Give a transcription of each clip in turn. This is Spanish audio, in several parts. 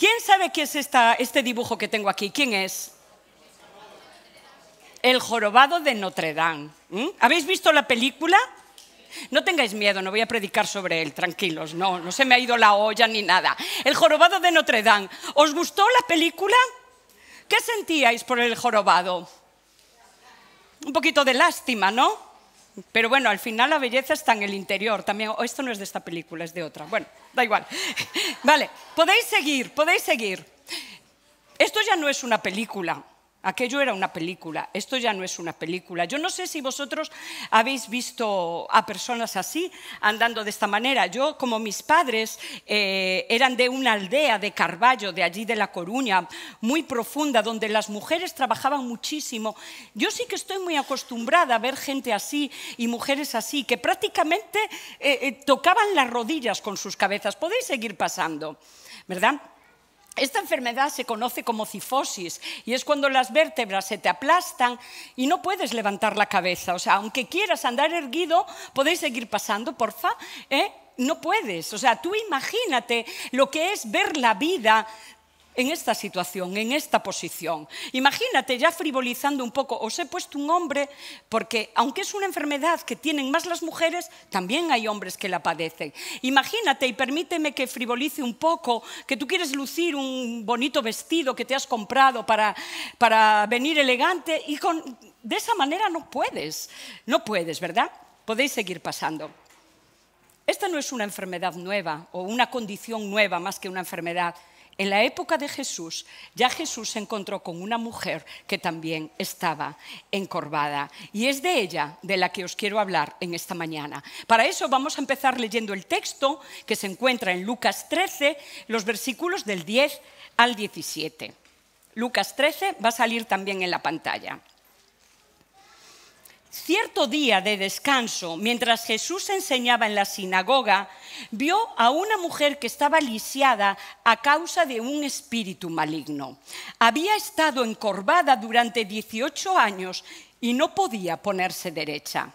¿Quién sabe qué es este dibujo que tengo aquí? ¿Quién es? El jorobado de Notre Dame. ¿Mm? ¿Habéis visto la película? No tengáis miedo, no voy a predicar sobre él, tranquilos, no, no se me ha ido la olla ni nada. El jorobado de Notre Dame. ¿Os gustó la película? ¿Qué sentíais por el jorobado? Un poquito de lástima, ¿no? Pero bueno, al final la belleza está en el interior también. Oh, esto no es de esta película, es de otra. Bueno, da igual. Vale, podéis seguir, podéis seguir. Esto ya no es una película, Aquello era una película, esto ya no es una película. Yo no sé si vosotros habéis visto a personas así andando de esta manera. Yo, como mis padres eh, eran de una aldea de Carballo, de allí de La Coruña, muy profunda, donde las mujeres trabajaban muchísimo, yo sí que estoy muy acostumbrada a ver gente así y mujeres así, que prácticamente eh, eh, tocaban las rodillas con sus cabezas. Podéis seguir pasando, ¿verdad? Esta enfermedad se conoce como cifosis y es cuando las vértebras se te aplastan y no puedes levantar la cabeza. O sea, aunque quieras andar erguido, podéis seguir pasando, porfa. ¿eh? No puedes. O sea, tú imagínate lo que es ver la vida en esta situación, en esta posición. Imagínate, ya frivolizando un poco, os he puesto un hombre, porque aunque es una enfermedad que tienen más las mujeres, también hay hombres que la padecen. Imagínate, y permíteme que frivolice un poco, que tú quieres lucir un bonito vestido que te has comprado para, para venir elegante, y con, de esa manera no puedes, no puedes, ¿verdad? Podéis seguir pasando. Esta no es una enfermedad nueva o una condición nueva más que una enfermedad. En la época de Jesús, ya Jesús se encontró con una mujer que también estaba encorvada. Y es de ella de la que os quiero hablar en esta mañana. Para eso vamos a empezar leyendo el texto que se encuentra en Lucas 13, los versículos del 10 al 17. Lucas 13 va a salir también en la pantalla. Cierto día de descanso, mientras Jesús enseñaba en la sinagoga, vio a una mujer que estaba lisiada a causa de un espíritu maligno. Había estado encorvada durante 18 años y no podía ponerse derecha.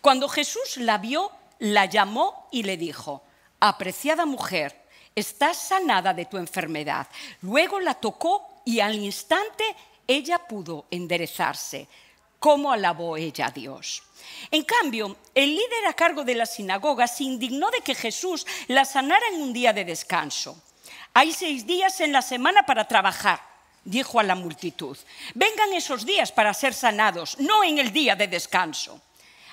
Cuando Jesús la vio, la llamó y le dijo, apreciada mujer, estás sanada de tu enfermedad. Luego la tocó y al instante ella pudo enderezarse cómo alabó ella a Dios. En cambio, el líder a cargo de la sinagoga se indignó de que Jesús la sanara en un día de descanso. Hay seis días en la semana para trabajar, dijo a la multitud. Vengan esos días para ser sanados, no en el día de descanso.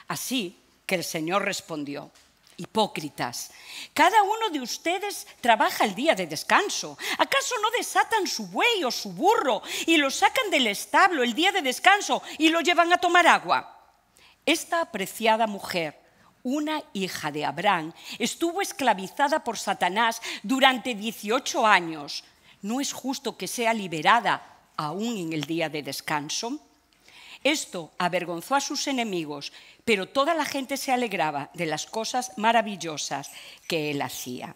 Así que el Señor respondió, hipócritas. Cada uno de ustedes trabaja el día de descanso. ¿Acaso no desatan su buey o su burro y lo sacan del establo el día de descanso y lo llevan a tomar agua? Esta apreciada mujer, una hija de Abraham, estuvo esclavizada por Satanás durante 18 años. ¿No es justo que sea liberada aún en el día de descanso? Esto avergonzó a sus enemigos, pero toda la gente se alegraba de las cosas maravillosas que él hacía.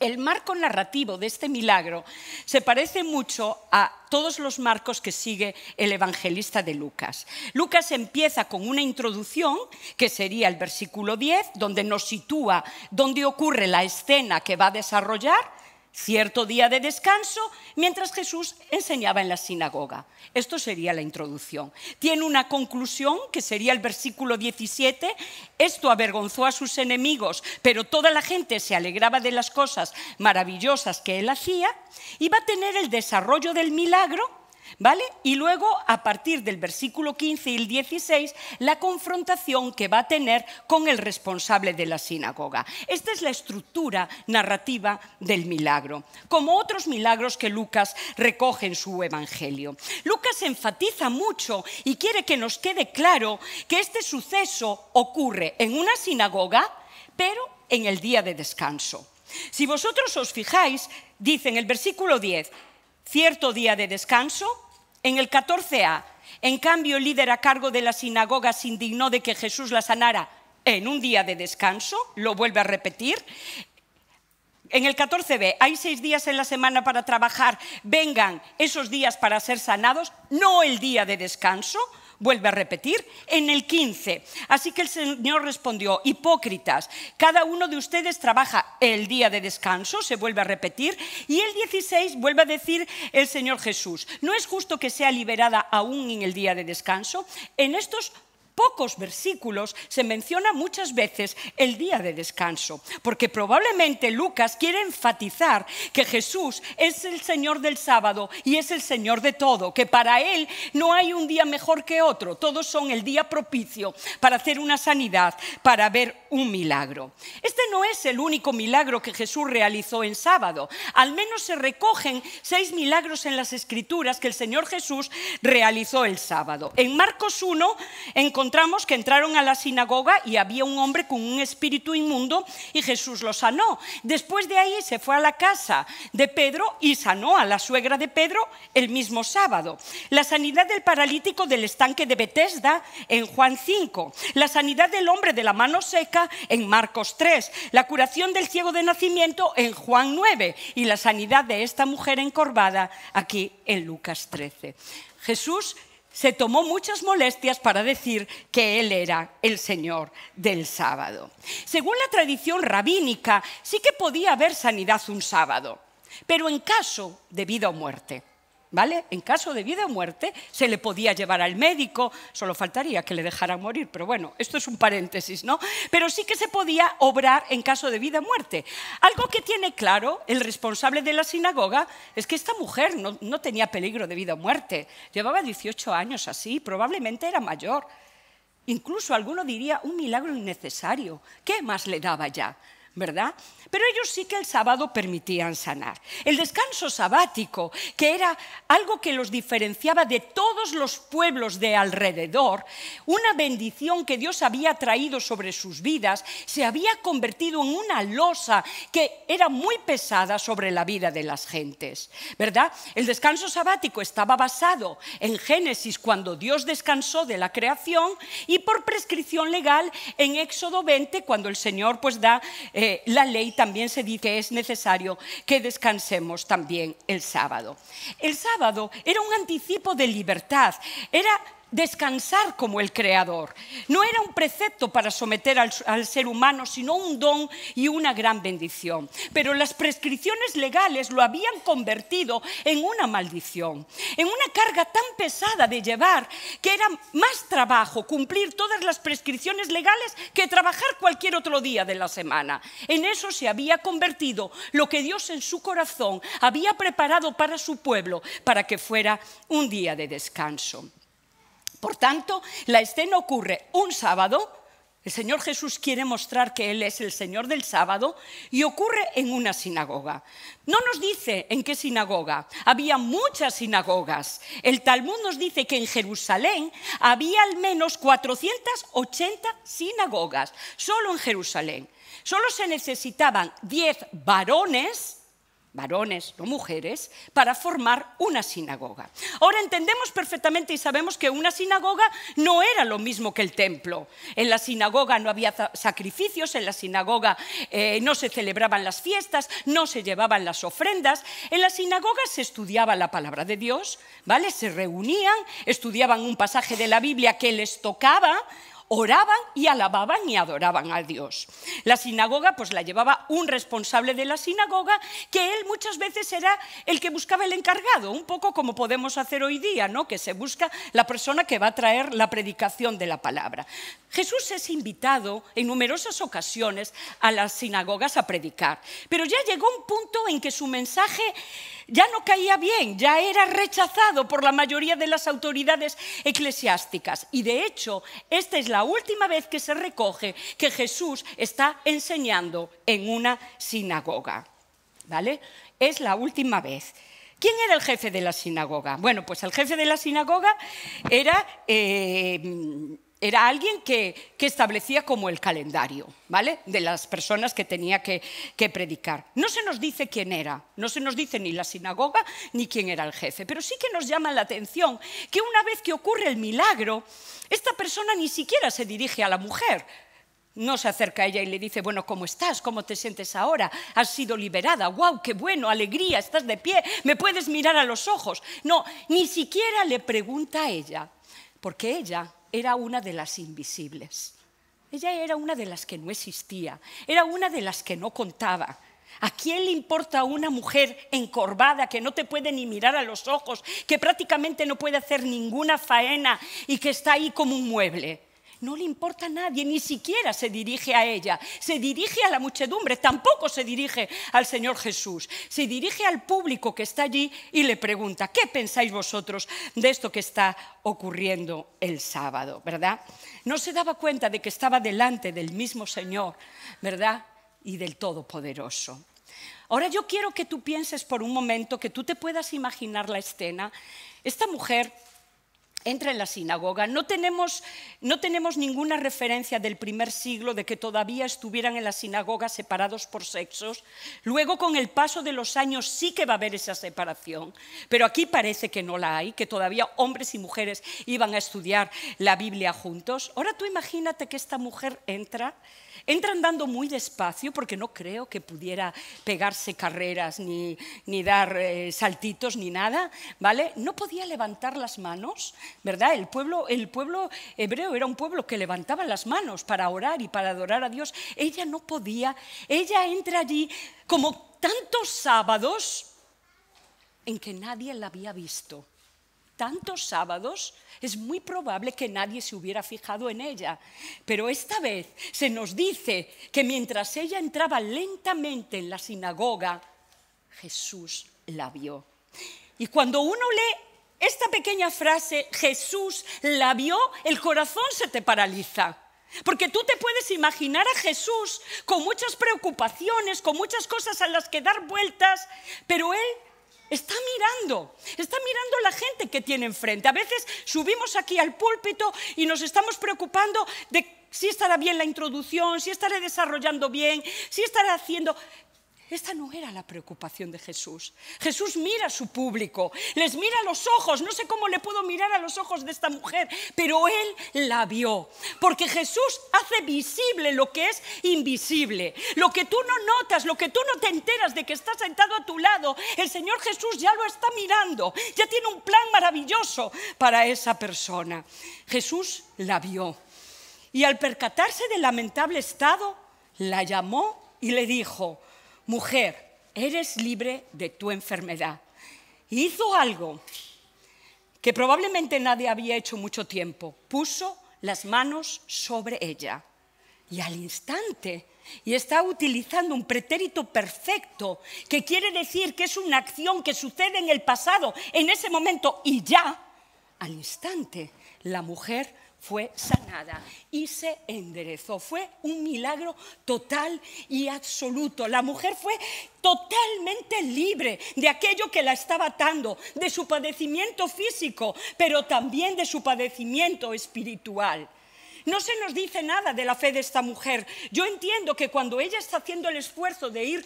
El marco narrativo de este milagro se parece mucho a todos los marcos que sigue el evangelista de Lucas. Lucas empieza con una introducción, que sería el versículo 10, donde nos sitúa donde ocurre la escena que va a desarrollar cierto día de descanso mientras Jesús enseñaba en la sinagoga. Esto sería la introducción. Tiene una conclusión que sería el versículo 17. Esto avergonzó a sus enemigos, pero toda la gente se alegraba de las cosas maravillosas que él hacía. Y va a tener el desarrollo del milagro ¿Vale? Y luego, a partir del versículo 15 y el 16, la confrontación que va a tener con el responsable de la sinagoga. Esta es la estructura narrativa del milagro, como otros milagros que Lucas recoge en su Evangelio. Lucas enfatiza mucho y quiere que nos quede claro que este suceso ocurre en una sinagoga, pero en el día de descanso. Si vosotros os fijáis, dice en el versículo 10, cierto día de descanso. En el 14a, en cambio, el líder a cargo de la sinagoga se indignó de que Jesús la sanara en un día de descanso, lo vuelve a repetir. En el 14b, hay seis días en la semana para trabajar, vengan esos días para ser sanados, no el día de descanso vuelve a repetir en el 15. Así que el Señor respondió, hipócritas, cada uno de ustedes trabaja el día de descanso, se vuelve a repetir, y el 16 vuelve a decir el Señor Jesús, no es justo que sea liberada aún en el día de descanso, en estos pocos versículos se menciona muchas veces el día de descanso, porque probablemente Lucas quiere enfatizar que Jesús es el Señor del sábado y es el Señor de todo, que para Él no hay un día mejor que otro, todos son el día propicio para hacer una sanidad, para ver un milagro. Este no es el único milagro que Jesús realizó en sábado, al menos se recogen seis milagros en las escrituras que el Señor Jesús realizó el sábado. En Marcos 1 encontramos encontramos que entraron a la sinagoga y había un hombre con un espíritu inmundo y Jesús lo sanó. Después de ahí se fue a la casa de Pedro y sanó a la suegra de Pedro el mismo sábado. La sanidad del paralítico del estanque de Betesda en Juan 5. La sanidad del hombre de la mano seca en Marcos 3. La curación del ciego de nacimiento en Juan 9. Y la sanidad de esta mujer encorvada aquí en Lucas 13. Jesús se tomó muchas molestias para decir que él era el Señor del sábado. Según la tradición rabínica, sí que podía haber sanidad un sábado, pero en caso de vida o muerte. ¿vale? En caso de vida o muerte se le podía llevar al médico, solo faltaría que le dejara morir, pero bueno, esto es un paréntesis, ¿no? Pero sí que se podía obrar en caso de vida o muerte. Algo que tiene claro el responsable de la sinagoga es que esta mujer no, no tenía peligro de vida o muerte, llevaba 18 años así, probablemente era mayor. Incluso alguno diría un milagro innecesario. ¿Qué más le daba ya? ¿verdad? Pero ellos sí que el sábado permitían sanar. El descanso sabático, que era algo que los diferenciaba de todos los pueblos de alrededor, una bendición que Dios había traído sobre sus vidas, se había convertido en una losa que era muy pesada sobre la vida de las gentes, ¿verdad? El descanso sabático estaba basado en Génesis cuando Dios descansó de la creación y por prescripción legal en Éxodo 20 cuando el Señor pues da eh, la ley también se dice que es necesario que descansemos también el sábado. El sábado era un anticipo de libertad, era descansar como el Creador. No era un precepto para someter al, ser humano, sino un don y una gran bendición. Pero las prescripciones legales lo habían convertido en una maldición, en una carga tan pesada de llevar que era más trabajo cumplir todas las prescripciones legales que trabajar cualquier otro día de la semana. En eso se había convertido lo que Dios en su corazón había preparado para su pueblo, para que fuera un día de descanso. Por tanto, la escena ocurre un sábado, el Señor Jesús quiere mostrar que Él es el Señor del sábado y ocurre en una sinagoga. No nos dice en qué sinagoga, había muchas sinagogas. El Talmud nos dice que en Jerusalén había al menos 480 sinagogas, solo en Jerusalén. Solo se necesitaban 10 varones varones, no mujeres, para formar una sinagoga. Ahora entendemos perfectamente y sabemos que una sinagoga no era lo mismo que el templo. En la sinagoga no había sacrificios, en la sinagoga eh, no se celebraban las fiestas, no se llevaban las ofrendas, en la sinagoga se estudiaba la palabra de Dios, ¿vale? Se reunían, estudiaban un pasaje de la Biblia que les tocaba, oraban y alababan y adoraban a Dios. La sinagoga pues la llevaba un responsable de la sinagoga, que él muchas veces era el que buscaba el encargado, un poco como podemos hacer hoy día, ¿no? Que se busca la persona que va a traer la predicación de la palabra. Jesús es invitado en numerosas ocasiones a las sinagogas a predicar, pero ya llegó un punto en que su mensaje ya no caía bien, ya era rechazado por la mayoría de las autoridades eclesiásticas. Y de hecho, esta es la última vez que se recoge que Jesús está enseñando en una sinagoga. ¿Vale? Es la última vez. ¿Quién era el jefe de la sinagoga? Bueno, pues el jefe de la sinagoga era eh, era alguien que, establecía como el calendario, ¿vale? De las personas que tenía que, predicar. No se nos dice quién era, no se nos dice ni la sinagoga ni quién era el jefe, pero sí que nos llama la atención que una vez que ocurre el milagro, esta persona ni siquiera se dirige a la mujer. No se acerca a ella y le dice, bueno, ¿cómo estás? ¿Cómo te sientes ahora? Has sido liberada. ¡Wow! ¡Qué bueno! ¡Alegría! Estás de pie. Me puedes mirar a los ojos. No, ni siquiera le pregunta a ella, porque ella era una de las invisibles. Ella era una de las que no existía, era una de las que no contaba. ¿A quién le importa una mujer encorvada que no te puede ni mirar a los ojos, que prácticamente no puede hacer ninguna faena y que está ahí como un mueble? no le importa a nadie, ni siquiera se dirige a ella, se dirige a la muchedumbre, tampoco se dirige al Señor Jesús, se dirige al público que está allí y le pregunta, ¿qué pensáis vosotros de esto que está ocurriendo el sábado? ¿Verdad? No se daba cuenta de que estaba delante del mismo Señor, ¿verdad? Y del Todopoderoso. Ahora yo quiero que tú pienses por un momento, que tú te puedas imaginar la escena. Esta mujer entra en la sinagoga. No tenemos, no tenemos ninguna referencia del primer siglo de que todavía estuvieran en la sinagoga separados por sexos. Luego, con el paso de los años, sí que va a haber esa separación, pero aquí parece que no la hay, que todavía hombres y mujeres iban a estudiar la Biblia juntos. Ahora tú imagínate que esta mujer entra Entra andando muy despacio porque no creo que pudiera pegarse carreras ni, ni dar eh, saltitos ni nada, ¿vale? No podía levantar las manos, ¿verdad? El pueblo, el pueblo hebreo era un pueblo que levantaba las manos para orar y para adorar a Dios. Ella no podía. Ella entra allí como tantos sábados en que nadie la había visto tantos sábados, es muy probable que nadie se hubiera fijado en ella. Pero esta vez se nos dice que mientras ella entraba lentamente en la sinagoga, Jesús la vio. Y cuando uno lee esta pequeña frase, Jesús la vio, el corazón se te paraliza. Porque tú te puedes imaginar a Jesús con muchas preocupaciones, con muchas cosas a las que dar vueltas, pero él Está mirando, está mirando la gente que tiene enfrente. A veces subimos aquí al púlpito y nos estamos preocupando de si estará bien la introducción, si estará desarrollando bien, si estará haciendo... Esta no era la preocupación de Jesús. Jesús mira a su público, les mira a los ojos. No sé cómo le puedo mirar a los ojos de esta mujer, pero él la vio. Porque Jesús hace visible lo que es invisible. Lo que tú no notas, lo que tú no te enteras de que está sentado a tu lado, el Señor Jesús ya lo está mirando. Ya tiene un plan maravilloso para esa persona. Jesús la vio. Y al percatarse del lamentable estado, la llamó y le dijo, mujer, eres libre de tu enfermedad. Hizo algo que probablemente nadie había hecho mucho tiempo. Puso las manos sobre ella y al instante, y está utilizando un pretérito perfecto, que quiere decir que es una acción que sucede en el pasado, en ese momento, y ya, al instante, la mujer fue sanada y se enderezó. Fue un milagro total y absoluto. La mujer fue totalmente libre de aquello que la estaba atando, de su padecimiento físico, pero también de su padecimiento espiritual. No se nos dice nada de la fe de esta mujer. Yo entiendo que cuando ella está haciendo el esfuerzo de ir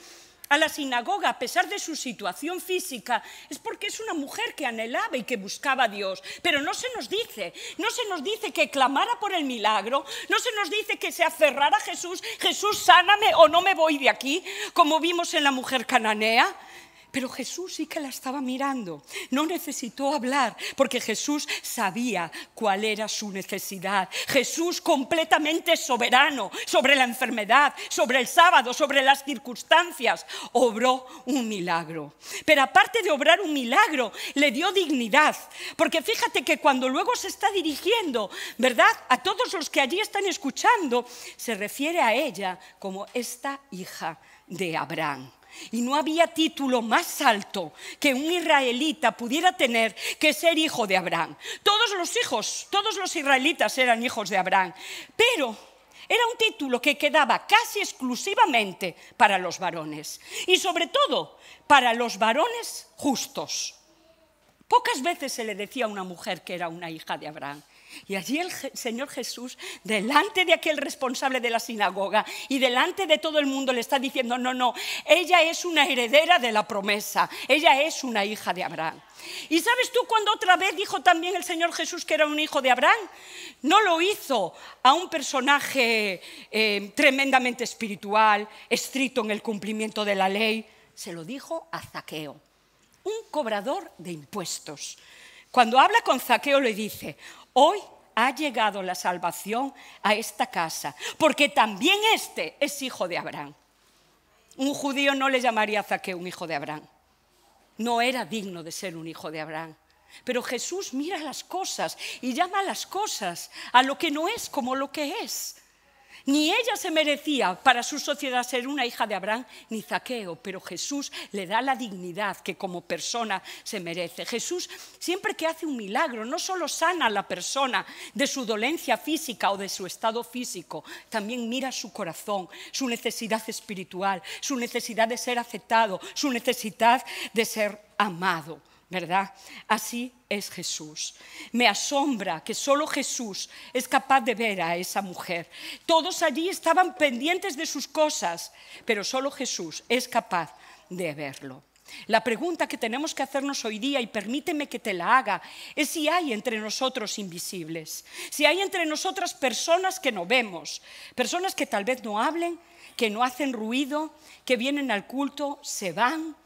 a la sinagoga a pesar de su situación física es porque es una mujer que anhelaba y que buscaba a Dios. Pero no se nos dice, no se nos dice que clamara por el milagro, no se nos dice que se aferrara a Jesús, Jesús sáname o no me voy de aquí, como vimos en la mujer cananea. Pero Jesús sí que la estaba mirando. No necesitó hablar porque Jesús sabía cuál era su necesidad. Jesús completamente soberano sobre la enfermedad, sobre el sábado, sobre las circunstancias, obró un milagro. Pero aparte de obrar un milagro, le dio dignidad. Porque fíjate que cuando luego se está dirigiendo, ¿verdad? A todos los que allí están escuchando, se refiere a ella como esta hija de Abraham. Y no había título más alto que un israelita pudiera tener que ser hijo de Abraham. Todos los hijos, todos los israelitas eran hijos de Abraham, pero era un título que quedaba casi exclusivamente para los varones y sobre todo para los varones justos. Pocas veces se le decía a una mujer que era una hija de Abraham. Y allí el Señor Jesús, delante de aquel responsable de la sinagoga y delante de todo el mundo, le está diciendo, no, no, ella es una heredera de la promesa, ella es una hija de Abraham. ¿Y sabes tú cuando otra vez dijo también el Señor Jesús que era un hijo de Abraham? No lo hizo a un personaje eh, tremendamente espiritual, estricto en el cumplimiento de la ley, se lo dijo a Zaqueo, un cobrador de impuestos. Cuando habla con Zaqueo le dice, Hoy ha llegado la salvación a esta casa, porque también este es hijo de Abraham. Un judío no le llamaría a Zaqueo un hijo de Abraham. No era digno de ser un hijo de Abraham. Pero Jesús mira las cosas y llama a las cosas a lo que no es como lo que es. Ni ella se merecía para su sociedad ser una hija de Abraham ni Zaqueo, pero Jesús le da la dignidad que como persona se merece. Jesús siempre que hace un milagro no solo sana a la persona de su dolencia física o de su estado físico, también mira su corazón, su necesidad espiritual, su necesidad de ser aceptado, su necesidad de ser amado. ¿verdad? Así es Jesús. Me asombra que solo Jesús es capaz de ver a esa mujer. Todos allí estaban pendientes de sus cosas, pero solo Jesús es capaz de verlo. La pregunta que tenemos que hacernos hoy día, y permíteme que te la haga, es si hay entre nosotros invisibles, si hay entre nosotras personas que no vemos, personas que tal vez no hablen, que no hacen ruido, que vienen al culto, se van,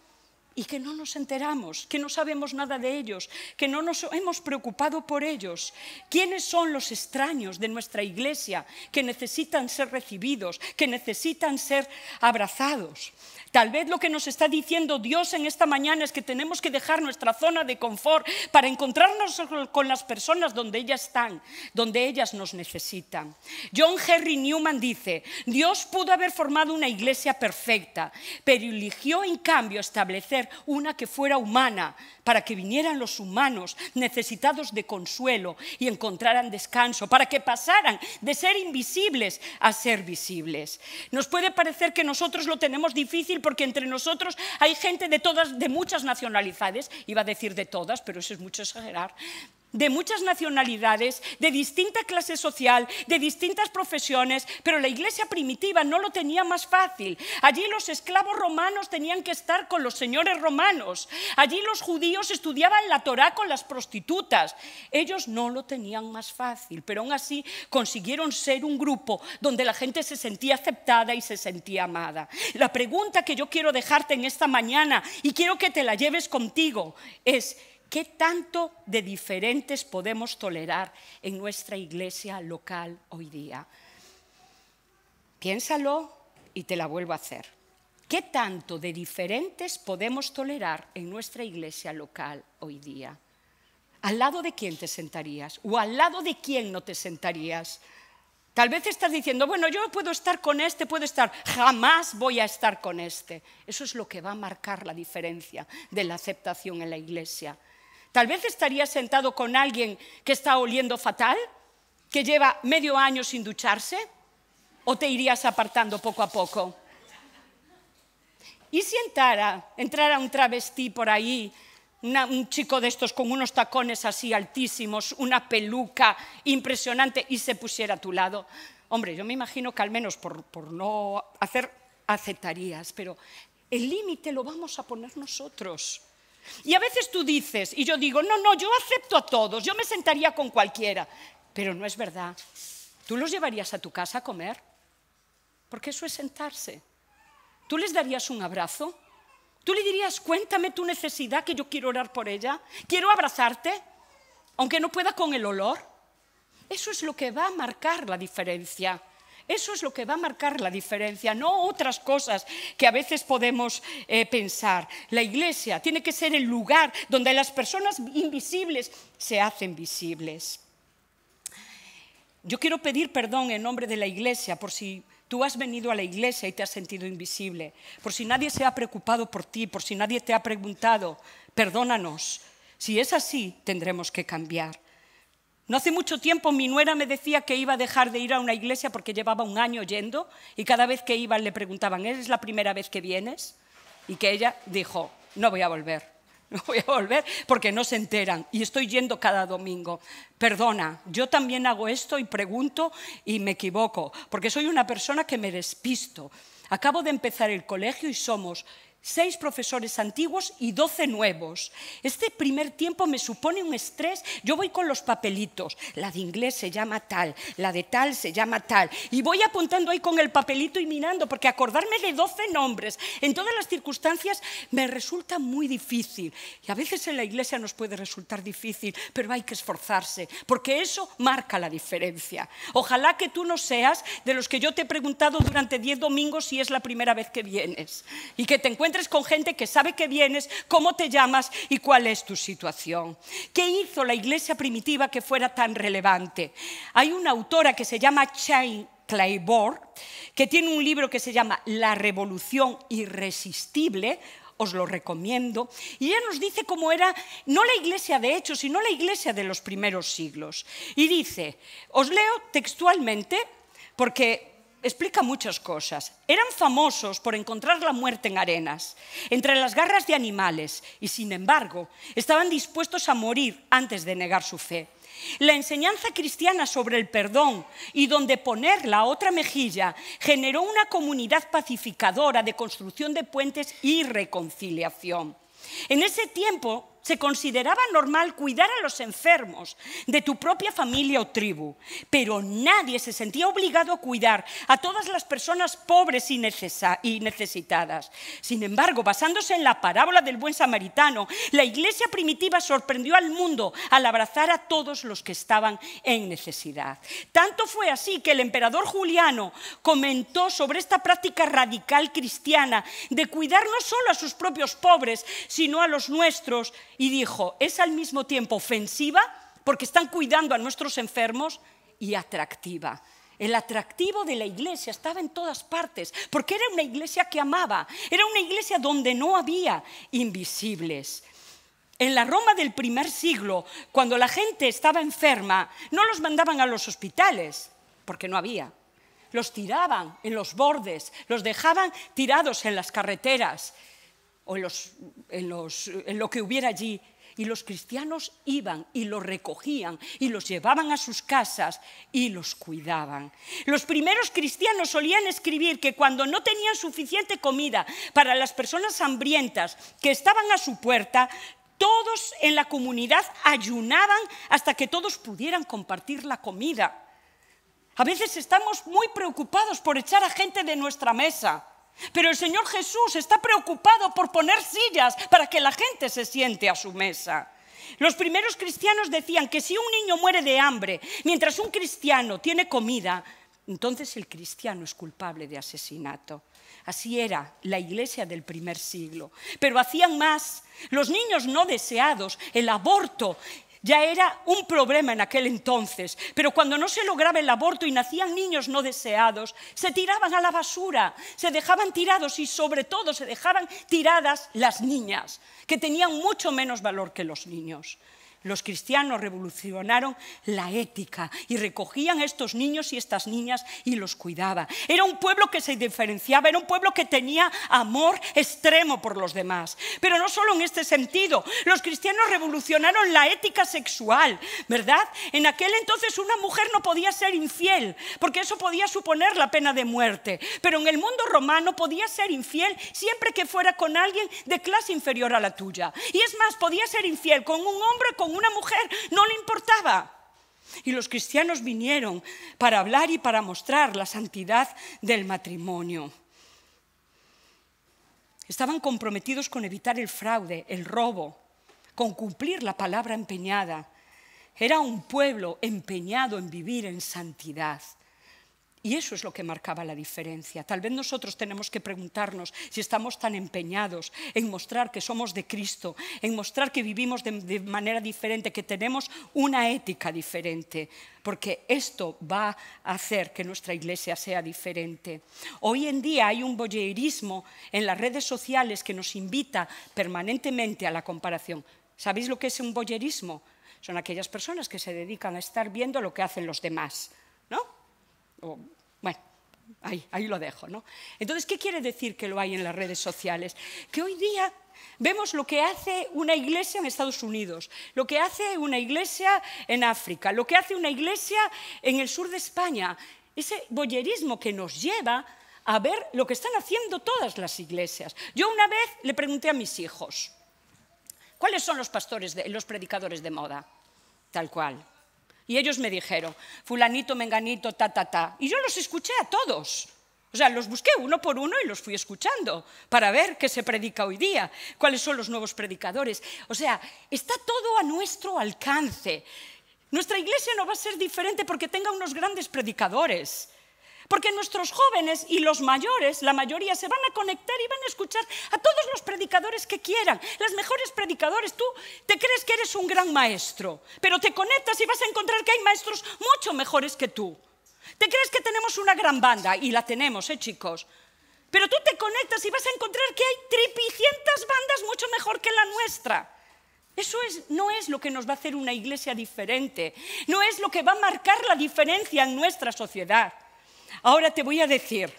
y que no nos enteramos, que no sabemos nada de ellos, que no nos hemos preocupado por ellos. ¿Quiénes son los extraños de nuestra iglesia que necesitan ser recibidos, que necesitan ser abrazados? Tal vez lo que nos está diciendo Dios en esta mañana es que tenemos que dejar nuestra zona de confort para encontrarnos con las personas donde ellas están, donde ellas nos necesitan. John Henry Newman dice, Dios pudo haber formado una iglesia perfecta, pero eligió en cambio establecer una que fuera humana, para que vinieran los humanos necesitados de consuelo y encontraran descanso, para que pasaran de ser invisibles a ser visibles. Nos puede parecer que nosotros lo tenemos difícil porque entre nosotros hay gente de todas, de muchas nacionalidades, iba a decir de todas, pero eso es mucho exagerar, de muchas nacionalidades, de distinta clase social, de distintas profesiones, pero la iglesia primitiva no lo tenía más fácil. Allí los esclavos romanos tenían que estar con los señores romanos. Allí los judíos estudiaban la Torá con las prostitutas. Ellos no lo tenían más fácil, pero aún así consiguieron ser un grupo donde la gente se sentía aceptada y se sentía amada. La pregunta que yo quiero dejarte en esta mañana y quiero que te la lleves contigo es ¿Qué tanto de diferentes podemos tolerar en nuestra iglesia local hoy día? Piénsalo y te la vuelvo a hacer. ¿Qué tanto de diferentes podemos tolerar en nuestra iglesia local hoy día? ¿Al lado de quién te sentarías? ¿O al lado de quién no te sentarías? Tal vez estás diciendo, bueno, yo puedo estar con este, puedo estar, jamás voy a estar con este. Eso es lo que va a marcar la diferencia de la aceptación en la iglesia. Tal vez estarías sentado con alguien que está oliendo fatal, que lleva medio año sin ducharse, o te irías apartando poco a poco. ¿Y si entrara, entrara un travesti por ahí, un chico de estos con unos tacones así altísimos, una peluca impresionante y se pusiera a tu lado? Hombre, yo me imagino que al menos por, por no hacer, aceptarías, pero el límite lo vamos a poner nosotros. Y a veces tú dices, y yo digo, no, no, yo acepto a todos, yo me sentaría con cualquiera, pero no es verdad. ¿Tú los llevarías a tu casa a comer? Porque eso es sentarse. ¿Tú les darías un abrazo? ¿Tú le dirías, cuéntame tu necesidad que yo quiero orar por ella? ¿Quiero abrazarte? Aunque no pueda con el olor. Eso es lo que va a marcar la diferencia. Eso es lo que va a marcar la diferencia, no otras cosas que a veces podemos eh, pensar. La iglesia tiene que ser el lugar donde las personas invisibles se hacen visibles. Yo quiero pedir perdón en nombre de la iglesia por si Tú has venido a la iglesia y te has sentido invisible. Por si nadie se ha preocupado por ti, por si nadie te ha preguntado, perdónanos. Si es así, tendremos que cambiar. No hace mucho tiempo mi nuera me decía que iba a dejar de ir a una iglesia porque llevaba un año yendo y cada vez que iban le preguntaban, ¿eres la primera vez que vienes? Y que ella dijo, no voy a volver, no voy a volver porque no se enteran y estoy yendo cada domingo. Perdona, yo también hago esto y pregunto y me equivoco porque soy una persona que me despisto. Acabo de empezar el colegio y somos seis profesores antiguos y doce nuevos. Este primer tiempo me supone un estrés. Yo voy con los papelitos. La de inglés se llama tal, la de tal se llama tal. Y voy apuntando ahí con el papelito y mirando, porque acordarme de doce nombres en todas las circunstancias me resulta muy difícil. Y a veces en la iglesia nos puede resultar difícil, pero hay que esforzarse, porque eso marca la diferencia. Ojalá que tú no seas de los que yo te he preguntado durante diez domingos si es la primera vez que vienes y que te encuentres encuentres con gente que sabe que vienes, cómo te llamas y cuál es tu situación. ¿Qué hizo la iglesia primitiva que fuera tan relevante? Hay una autora que se llama Chain Claibor, que tiene un libro que se llama La Revolución Irresistible, os lo recomiendo. Y ella nos dice cómo era, no la iglesia de hecho, sino la iglesia de los primeros siglos. Y dice, os leo textualmente, porque explica muchas cosas. Eran famosos por encontrar la muerte en arenas, entre las garras de animales, y sin embargo estaban dispuestos a morir antes de negar su fe. La enseñanza cristiana sobre el perdón y donde poner la otra mejilla generó una comunidad pacificadora de construcción de puentes y reconciliación. En ese tiempo se consideraba normal cuidar a los enfermos de tu propia familia o tribu, pero nadie se sentía obligado a cuidar a todas las personas pobres y, necesitadas. Sin embargo, basándose en la parábola del buen samaritano, la iglesia primitiva sorprendió al mundo al abrazar a todos los que estaban en necesidad. Tanto fue así que el emperador Juliano comentó sobre esta práctica radical cristiana de cuidar no solo a sus propios pobres, sino a los nuestros y dijo, es al mismo tiempo ofensiva porque están cuidando a nuestros enfermos y atractiva. El atractivo de la iglesia estaba en todas partes, porque era una iglesia que amaba, era una iglesia donde no había invisibles. En la Roma del primer siglo, cuando la gente estaba enferma, no los mandaban a los hospitales, porque no había. Los tiraban en los bordes, los dejaban tirados en las carreteras o en, lo que hubiera allí, y los cristianos iban y los recogían y los llevaban a sus casas y los cuidaban. Los primeros cristianos solían escribir que cuando no tenían suficiente comida para las personas hambrientas que estaban a su puerta, todos en la comunidad ayunaban hasta que todos pudieran compartir la comida. A veces estamos muy preocupados por echar a gente de nuestra mesa pero el Señor Jesús está preocupado por poner sillas para que la gente se siente a su mesa. Los primeros cristianos decían que si un niño muere de hambre mientras un cristiano tiene comida, entonces el cristiano es culpable de asesinato. Así era la iglesia del primer siglo. Pero hacían más. Los niños no deseados, el aborto, ya era un problema en aquel entonces, pero cuando no se lograba el aborto y nacían niños no deseados, se tiraban a la basura, se dejaban tirados y sobre todo se dejaban tiradas las niñas, que tenían mucho menos valor que los niños. Los cristianos revolucionaron la ética y recogían a estos niños y estas niñas y los cuidaba. Era un pueblo que se diferenciaba, era un pueblo que tenía amor extremo por los demás. Pero no solo en este sentido, los cristianos revolucionaron la ética sexual, ¿verdad? En aquel entonces una mujer no podía ser infiel, porque eso podía suponer la pena de muerte. Pero en el mundo romano podía ser infiel siempre que fuera con alguien de clase inferior a la tuya. Y es más, podía ser infiel con un hombre, con una mujer, no le importaba. Y los cristianos vinieron para hablar y para mostrar la santidad del matrimonio. Estaban comprometidos con evitar el fraude, el robo, con cumplir la palabra empeñada. Era un pueblo empeñado en vivir en santidad. Y eso es lo que marcaba la diferencia. Tal vez nosotros tenemos que preguntarnos si estamos tan empeñados en mostrar que somos de Cristo, en mostrar que vivimos de, manera diferente, que tenemos una ética diferente, porque esto va a hacer que nuestra iglesia sea diferente. Hoy en día hay un boyerismo en las redes sociales que nos invita permanentemente a la comparación. ¿Sabéis lo que es un boyerismo? Son aquellas personas que se dedican a estar viendo lo que hacen los demás bueno, ahí, lo dejo, Entonces, ¿qué quiere decir que lo hay en las redes sociales? Que hoy día Vemos lo que hace una iglesia en Estados Unidos, lo que hace una iglesia en África, lo que hace una iglesia en el sur de España. Ese boyerismo que nos lleva a ver lo que están haciendo todas las iglesias. Yo una vez le pregunté a mis hijos, ¿cuáles son los pastores, los predicadores de moda? Tal cual. Y ellos me dijeron, fulanito, menganito, ta, ta, ta. Y yo los escuché a todos. O sea, los busqué uno por uno y los fui escuchando para ver qué se predica hoy día, cuáles son los nuevos predicadores. O sea, está todo a nuestro alcance. Nuestra iglesia no va a ser diferente porque tenga unos grandes predicadores porque nuestros jóvenes y los mayores, la mayoría, se van a conectar y van a escuchar a todos los predicadores que quieran, las mejores predicadores. Tú te crees que eres un gran maestro, pero te conectas y vas a encontrar que hay maestros mucho mejores que tú. Te crees que tenemos una gran banda, y la tenemos, ¿eh, chicos? Pero tú te conectas y vas a encontrar que hay tripicientas bandas mucho mejor que la nuestra. Eso no es lo que nos va a hacer una iglesia diferente, no es lo que va a marcar la diferencia en nuestra sociedad. Ahora te voy a decir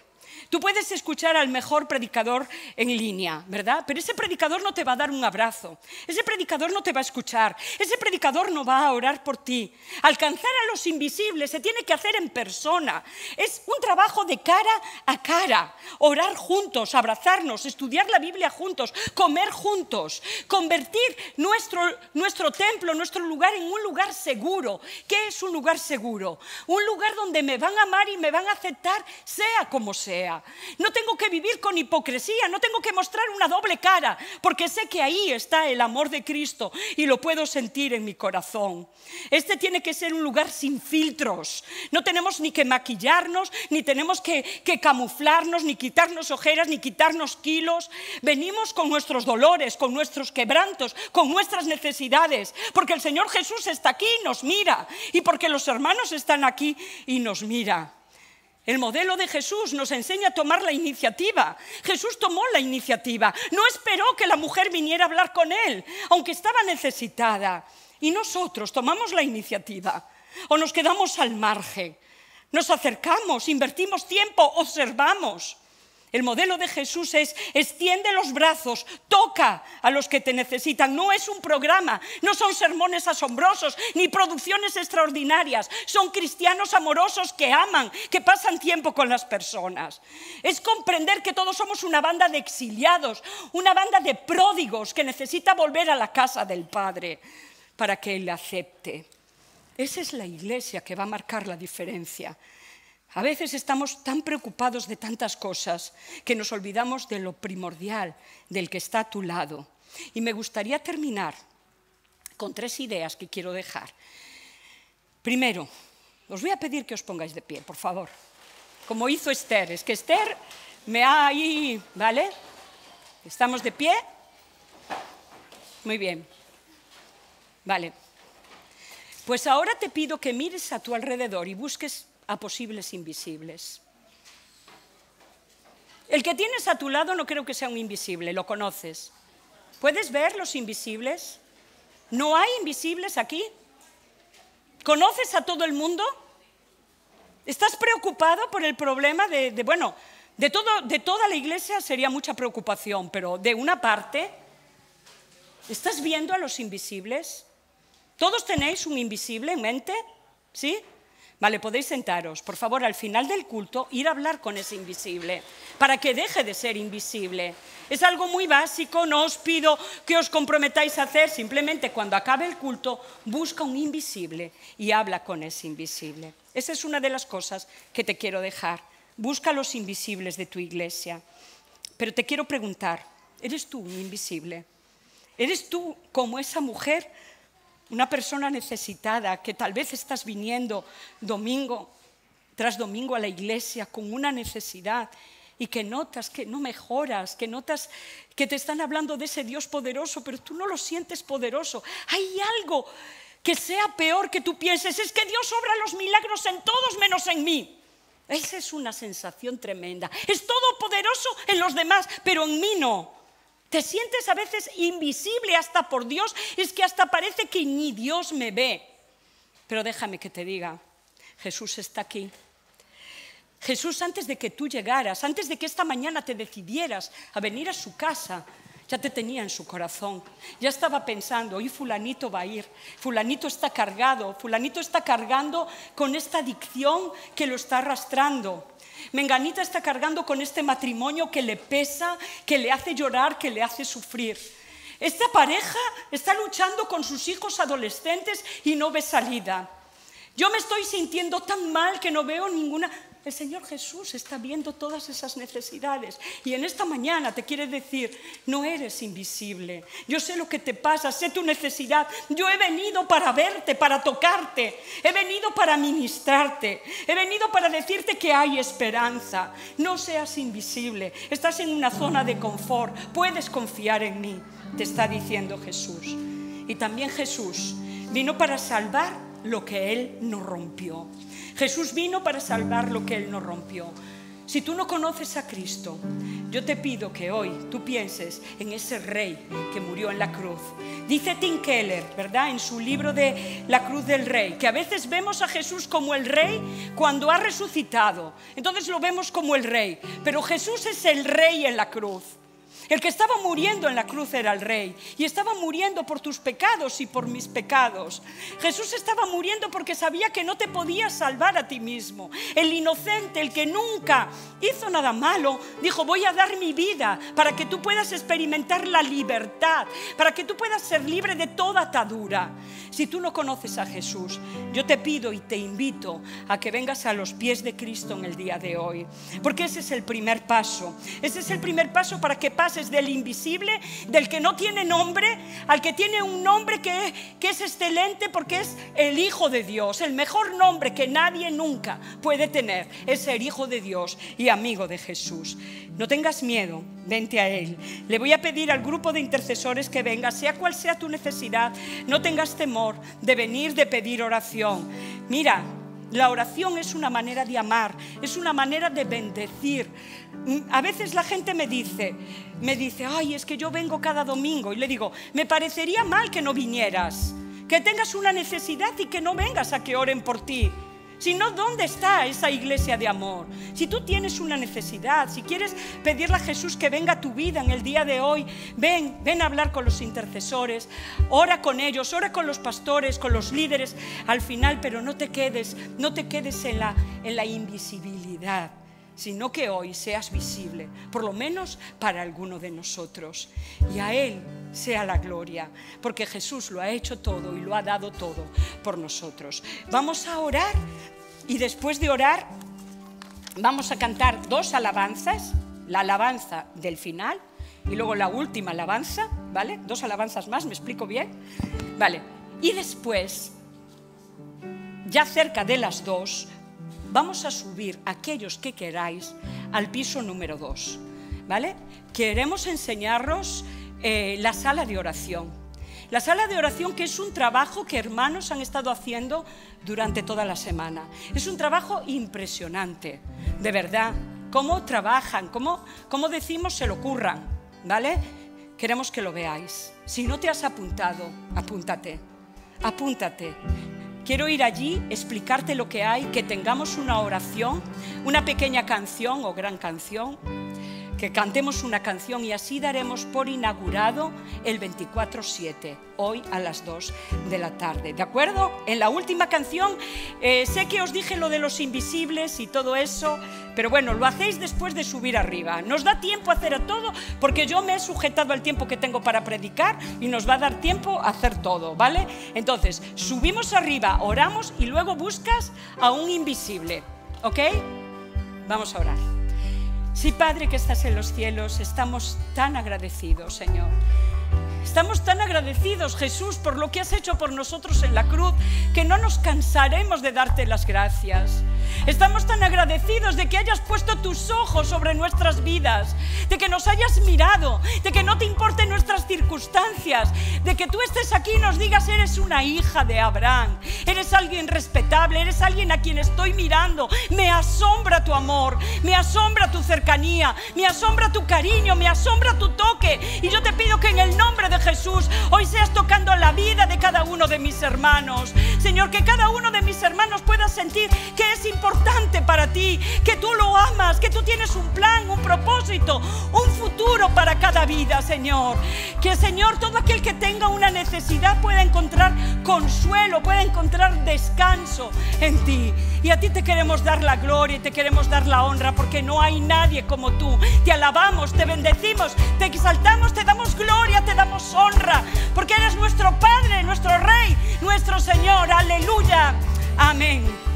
Tú puedes escuchar al mejor predicador en línea, ¿verdad? Pero ese predicador no te va a dar un abrazo, ese predicador no te va a escuchar, ese predicador no va a orar por ti. Alcanzar a los invisibles se tiene que hacer en persona. Es un trabajo de cara a cara, orar juntos, abrazarnos, estudiar la Biblia juntos, comer juntos, convertir nuestro, nuestro templo, nuestro lugar en un lugar seguro. ¿Qué es un lugar seguro? Un lugar donde me van a amar y me van a aceptar sea como sea. No tengo que vivir con hipocresía, no tengo que mostrar una doble cara, porque sé que ahí está el amor de Cristo y lo puedo sentir en mi corazón. Este tiene que ser un lugar sin filtros. No tenemos ni que maquillarnos, ni tenemos que camuflarnos, ni quitarnos ojeras, ni quitarnos kilos. Venimos con nuestros dolores, con nuestros quebrantos, con nuestras necesidades, porque el Señor Jesús está aquí y nos mira, y porque los hermanos están aquí y nos mira. El modelo de Jesús nos enseña a tomar la iniciativa. Jesús tomó la iniciativa. No esperó que la mujer viniera a hablar con él, aunque estaba necesitada. Y nosotros tomamos la iniciativa o nos quedamos al margen. Nos acercamos, invertimos tiempo, observamos. El modelo de Jesús es extiende los brazos, toca a los que te necesitan. No es un programa, no son sermones asombrosos ni producciones extraordinarias. Son cristianos amorosos que aman, que pasan tiempo con las personas. Es comprender que todos somos una banda de exiliados, una banda de pródigos que necesita volver a la casa del Padre para que Él acepte. Esa es la iglesia que va a marcar la diferencia. A veces estamos tan preocupados de tantas cosas que nos olvidamos de lo primordial, del que está a tu lado. Y me gustaría terminar con tres ideas que quiero dejar. Primero, os voy a pedir que os pongáis de pie, por favor, como hizo Esther. Es que Esther me ha ahí, ¿vale? ¿Estamos de pie? Muy bien. Vale. Pues ahora te pido que mires a tu alrededor y busques a posibles invisibles. El que tienes a tu lado no creo que sea un invisible, lo conoces. ¿Puedes ver los invisibles? ¿No hay invisibles aquí? ¿Conoces a todo el mundo? ¿Estás preocupado por el problema de, bueno, de, de toda la iglesia sería mucha preocupación, pero de una parte, ¿estás viendo a los invisibles? ¿Todos tenéis un invisible en mente? ¿Sí? Vale, podéis sentaros. Por favor, al final del culto, ir a hablar con ese invisible, para que deje de ser invisible. Es algo muy básico, no os pido que os comprometáis a hacer, simplemente cuando acabe el culto, busca un invisible y habla con ese invisible. Esa es una de las cosas que te quiero dejar. Busca los invisibles de tu iglesia. Pero te quiero preguntar, ¿eres tú un invisible? ¿Eres tú como esa mujer? una persona necesitada que tal vez estás viniendo domingo tras domingo a la iglesia con una necesidad y que notas que no mejoras, que notas que te están hablando de ese Dios poderoso, pero tú no lo sientes poderoso. Hay algo que sea peor que tú pienses, es que Dios obra los milagros en todos menos en mí. Esa es una sensación tremenda. Es todo todopoderoso en los demás, pero en mí no. Te sientes a veces invisible hasta por Dios, es que hasta parece que ni Dios me ve. Pero déjame que te diga, Jesús está aquí. Jesús, antes de que tú llegaras, antes de que esta mañana te decidieras a venir a su casa, ya te tenía en su corazón, ya estaba pensando, hoy fulanito va a ir, fulanito está cargado, fulanito está cargando con esta adicción que lo está arrastrando. Menganita está cargando con este matrimonio que le pesa, que le hace llorar, que le hace sufrir. Esta pareja está luchando con sus hijos adolescentes y no ve salida. Yo me estoy sintiendo tan mal que no veo ninguna el Señor Jesús está viendo todas esas necesidades y en esta mañana te quiere decir, no eres invisible, yo sé lo que te pasa, sé tu necesidad, yo he venido para verte, para tocarte, he venido para ministrarte, he venido para decirte que hay esperanza, no seas invisible, estás en una zona de confort, puedes confiar en mí, te está diciendo Jesús. Y también Jesús vino para salvar lo que Él no rompió. Jesús vino para salvar lo que Él no rompió. Si tú no conoces a Cristo, yo te pido que hoy tú pienses en ese rey que murió en la cruz. Dice Tim Keller, ¿verdad? En su libro de La cruz del rey, que a veces vemos a Jesús como el rey cuando ha resucitado. Entonces lo vemos como el rey, pero Jesús es el rey en la cruz. El que estaba muriendo en la cruz era el rey y estaba muriendo por tus pecados y por mis pecados. Jesús estaba muriendo porque sabía que no te podía salvar a ti mismo. El inocente, el que nunca hizo nada malo, dijo, voy a dar mi vida para que tú puedas experimentar la libertad, para que tú puedas ser libre de toda atadura. Si tú no conoces a Jesús, yo te pido y te invito a que vengas a los pies de Cristo en el día de hoy, porque ese es el primer paso. Ese es el primer paso para que pases del invisible, del que no tiene nombre, al que tiene un nombre que es, que es excelente porque es el Hijo de Dios. El mejor nombre que nadie nunca puede tener es ser Hijo de Dios y amigo de Jesús. No tengas miedo, vente a Él. Le voy a pedir al grupo de intercesores que venga, sea cual sea tu necesidad, no tengas temor de venir, de pedir oración. Mira, la oración es una manera de amar, es una manera de bendecir. Mm, a veces la gente me dice, me dice, ay, es que yo vengo cada domingo. Y le digo, me parecería mal que no vinieras, que tengas una necesidad y que no vengas a que oren por ti. Si no, ¿dónde está esa iglesia de amor? Si tú tienes una necesidad, si quieres pedirle a Jesús que venga a tu vida en el día de hoy, ven, ven a hablar con los intercesores, ora con ellos, ora con los pastores, con los líderes al final, pero no te quedes, no te quedes en la, en la invisibilidad sino que hoy seas visible, por lo menos para alguno de nosotros. Y a Él sea la gloria, porque Jesús lo ha hecho todo y lo ha dado todo por nosotros. Vamos a orar y después de orar vamos a cantar dos alabanzas, la alabanza del final y luego la última alabanza, ¿vale? Dos alabanzas más, ¿me explico bien? Vale. Y después, ya cerca de las dos, vamos a subir aquellos que queráis al piso número dos, ¿vale? Queremos enseñaros eh, la sala de oración. La sala de oración que es un trabajo que hermanos han estado haciendo durante toda la semana. Es un trabajo impresionante, de verdad. Cómo trabajan, cómo, cómo decimos se lo curran, ¿vale? Queremos que lo veáis. Si no te has apuntado, apúntate, apúntate. Quiero ir allí, explicarte lo que hay, que tengamos una oración, una pequeña canción o gran canción, que cantemos una canción y así daremos por inaugurado el 24-7, hoy a las 2 de la tarde. ¿De acuerdo? En la última canción, eh, sé que os dije lo de los invisibles y todo eso, pero bueno, lo hacéis después de subir arriba. Nos da tiempo a hacer a todo porque yo me he sujetado al tiempo que tengo para predicar y nos va a dar tiempo a hacer todo, ¿vale? Entonces, subimos arriba, oramos y luego buscas a un invisible, ¿ok? Vamos a orar. Sí, Padre que estás en los cielos, estamos tan agradecidos, Señor. Estamos tan agradecidos, Jesús, por lo que has hecho por nosotros en la cruz, que no nos cansaremos de darte las gracias. Estamos tan agradecidos de que hayas puesto tus ojos sobre nuestras vidas, de que nos hayas mirado, de que no te importen nuestras circunstancias, de que tú estés aquí y nos digas, eres una hija de Abraham, eres alguien respetable, eres alguien a quien estoy mirando. Me asombra tu amor, me asombra tu cercanía, me asombra tu cariño, me asombra tu toque. Y yo te pido que en el nombre de Jesús hoy seas tocando la vida de cada uno de mis hermanos. Señor, que cada uno de mis hermanos pueda sentir que es importante para ti, que tú lo amas, que tú tienes un plan, un propósito, un futuro para cada vida, Señor. Que, Señor, todo aquel que tenga una necesidad pueda encontrar consuelo, pueda encontrar descanso en ti. Y a ti te queremos dar la gloria y te queremos dar la honra porque no hay nadie como tú. Te alabamos, te bendecimos, te exaltamos, te damos gloria, te damos honra porque eres nuestro Padre, nuestro Rey, nuestro Señor. Aleluya. Amén.